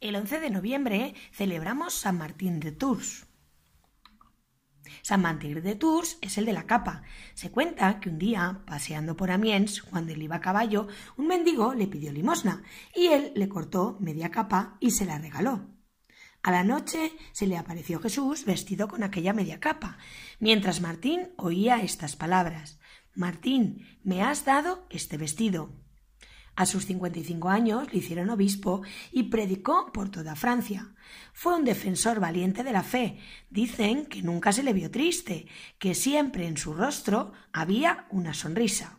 El 11 de noviembre celebramos San Martín de Tours. San Martín de Tours es el de la capa. Se cuenta que un día, paseando por Amiens, cuando él iba a caballo, un mendigo le pidió limosna y él le cortó media capa y se la regaló. A la noche se le apareció Jesús vestido con aquella media capa, mientras Martín oía estas palabras. Martín, me has dado este vestido. A sus 55 años le hicieron obispo y predicó por toda Francia. Fue un defensor valiente de la fe. Dicen que nunca se le vio triste, que siempre en su rostro había una sonrisa.